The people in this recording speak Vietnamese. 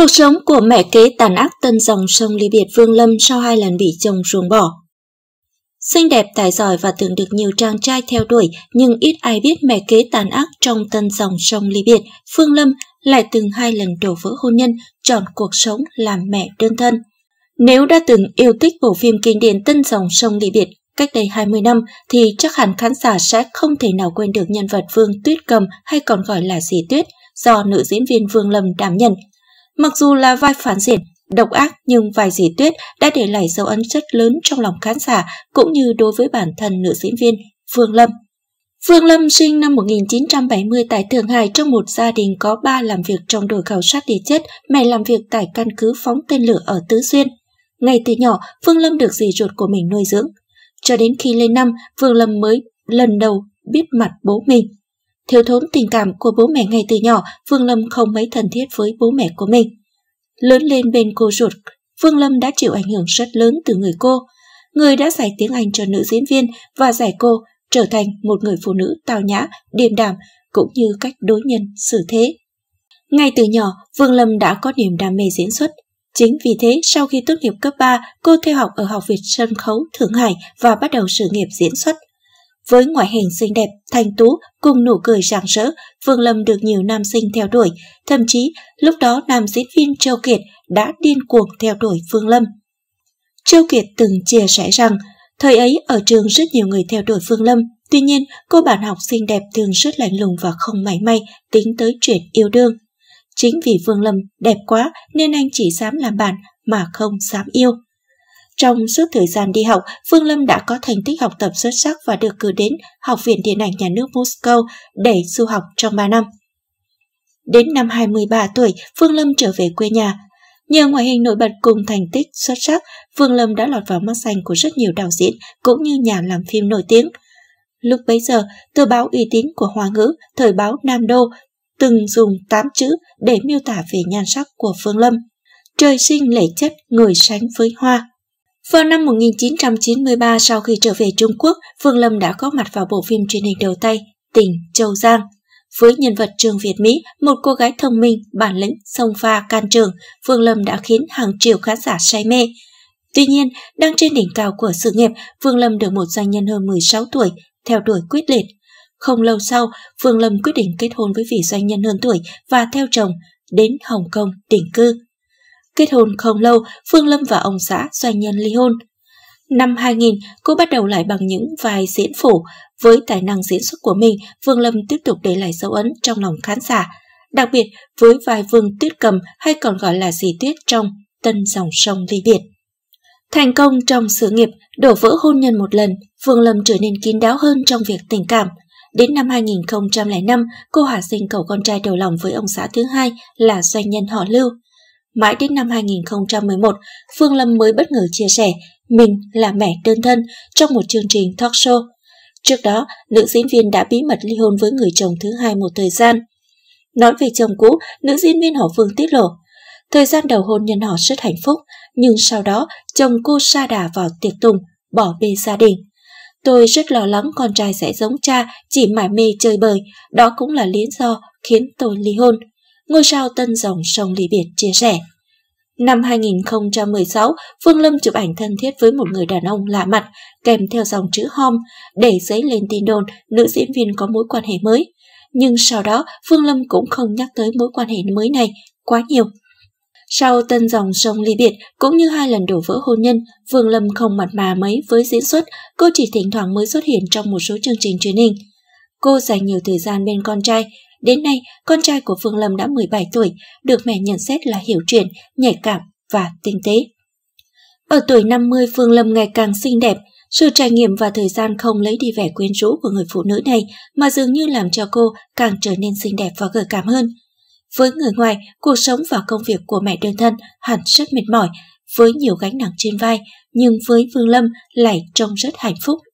Cuộc sống của mẹ kế tàn ác tân dòng sông ly biệt Vương Lâm sau hai lần bị chồng ruồng bỏ. Xinh đẹp tài giỏi và thường được nhiều chàng trai theo đuổi nhưng ít ai biết mẹ kế tàn ác trong tân dòng sông ly biệt Phương Lâm lại từng hai lần đổ vỡ hôn nhân, chọn cuộc sống làm mẹ đơn thân. Nếu đã từng yêu thích bộ phim kinh điển tân dòng sông ly biệt cách đây 20 năm thì chắc hẳn khán giả sẽ không thể nào quên được nhân vật Vương Tuyết Cầm hay còn gọi là dì Tuyết do nữ diễn viên Vương Lâm đảm nhận Mặc dù là vai phản diện, độc ác nhưng vai dì tuyết đã để lại dấu ấn rất lớn trong lòng khán giả cũng như đối với bản thân nữ diễn viên Phương Lâm. Phương Lâm sinh năm 1970 tại Thượng Hải trong một gia đình có ba làm việc trong đội khảo sát địa chất, mẹ làm việc tại căn cứ phóng tên lửa ở Tứ Xuyên. Ngay từ nhỏ, Phương Lâm được dì ruột của mình nuôi dưỡng. Cho đến khi lên năm, Phương Lâm mới lần đầu biết mặt bố mình thiếu thốn tình cảm của bố mẹ ngay từ nhỏ, Phương Lâm không mấy thân thiết với bố mẹ của mình. Lớn lên bên cô ruột, Phương Lâm đã chịu ảnh hưởng rất lớn từ người cô. Người đã giải tiếng Anh cho nữ diễn viên và giải cô trở thành một người phụ nữ tào nhã, điềm đạm, cũng như cách đối nhân xử thế. Ngay từ nhỏ, Phương Lâm đã có niềm đam mê diễn xuất. Chính vì thế, sau khi tốt nghiệp cấp 3, cô theo học ở Học viện Sân khấu Thượng Hải và bắt đầu sự nghiệp diễn xuất. Với ngoại hình xinh đẹp, thanh tú, cùng nụ cười rạng rỡ, Phương Lâm được nhiều nam sinh theo đuổi, thậm chí lúc đó nam diễn viên Châu Kiệt đã điên cuồng theo đuổi Phương Lâm. Châu Kiệt từng chia sẻ rằng, thời ấy ở trường rất nhiều người theo đuổi Phương Lâm, tuy nhiên cô bạn học xinh đẹp thường rất lạnh lùng và không mảy may tính tới chuyện yêu đương. Chính vì Phương Lâm đẹp quá nên anh chỉ dám làm bạn mà không dám yêu. Trong suốt thời gian đi học, Phương Lâm đã có thành tích học tập xuất sắc và được cử đến Học viện Điện ảnh Nhà nước Moscow để du học trong 3 năm. Đến năm 23 tuổi, Phương Lâm trở về quê nhà. Nhờ ngoại hình nổi bật cùng thành tích xuất sắc, Phương Lâm đã lọt vào mắt xanh của rất nhiều đạo diễn cũng như nhà làm phim nổi tiếng. Lúc bấy giờ, tờ báo uy tín của Hoa ngữ, thời báo Nam Đô, từng dùng 8 chữ để miêu tả về nhan sắc của Phương Lâm. Trời sinh lễ chất người sánh với hoa. Vào năm 1993 sau khi trở về Trung Quốc, Phương Lâm đã có mặt vào bộ phim truyền hình đầu tay Tình Châu Giang. Với nhân vật Trương Việt Mỹ, một cô gái thông minh, bản lĩnh, sông pha, can trường, Phương Lâm đã khiến hàng triệu khán giả say mê. Tuy nhiên, đang trên đỉnh cao của sự nghiệp, Phương Lâm được một doanh nhân hơn 16 tuổi, theo đuổi quyết liệt. Không lâu sau, Phương Lâm quyết định kết hôn với vị doanh nhân hơn tuổi và theo chồng đến Hồng Kông định cư. Kết hôn không lâu, Phương Lâm và ông xã doanh nhân ly hôn. Năm 2000, cô bắt đầu lại bằng những vai diễn phổ. Với tài năng diễn xuất của mình, Phương Lâm tiếp tục để lại dấu ấn trong lòng khán giả. Đặc biệt, với vai Vương Tuyết Cầm hay còn gọi là dì Tuyết trong Tân Dòng Sông Ly Biệt. Thành công trong sự nghiệp, đổ vỡ hôn nhân một lần, Phương Lâm trở nên kín đáo hơn trong việc tình cảm. Đến năm 2005, cô Hà sinh cậu con trai đầu lòng với ông xã thứ hai là doanh nhân họ Lưu. Mãi đến năm 2011, Phương Lâm mới bất ngờ chia sẻ mình là mẹ đơn thân trong một chương trình talk show. Trước đó, nữ diễn viên đã bí mật ly hôn với người chồng thứ hai một thời gian. Nói về chồng cũ, nữ diễn viên họ Phương tiết lộ, thời gian đầu hôn nhân họ rất hạnh phúc, nhưng sau đó chồng cô sa đà vào tiệc tùng, bỏ bê gia đình. Tôi rất lo lắng con trai sẽ giống cha, chỉ mải mê chơi bời, đó cũng là lý do khiến tôi ly hôn ngôi sao tân dòng sông Lý Biệt chia sẻ. Năm 2016, Phương Lâm chụp ảnh thân thiết với một người đàn ông lạ mặt, kèm theo dòng chữ hom, để dấy lên tin đồn nữ diễn viên có mối quan hệ mới. Nhưng sau đó, Phương Lâm cũng không nhắc tới mối quan hệ mới này quá nhiều. Sau tân dòng sông ly biệt cũng như hai lần đổ vỡ hôn nhân, Phương Lâm không mặt mà mấy với diễn xuất, cô chỉ thỉnh thoảng mới xuất hiện trong một số chương trình truyền hình. Cô dành nhiều thời gian bên con trai, Đến nay, con trai của Phương Lâm đã 17 tuổi, được mẹ nhận xét là hiểu chuyện, nhạy cảm và tinh tế. Ở tuổi 50, Phương Lâm ngày càng xinh đẹp, sự trải nghiệm và thời gian không lấy đi vẻ quyến rũ của người phụ nữ này mà dường như làm cho cô càng trở nên xinh đẹp và gợi cảm hơn. Với người ngoài, cuộc sống và công việc của mẹ đơn thân hẳn rất mệt mỏi, với nhiều gánh nặng trên vai, nhưng với Phương Lâm lại trông rất hạnh phúc.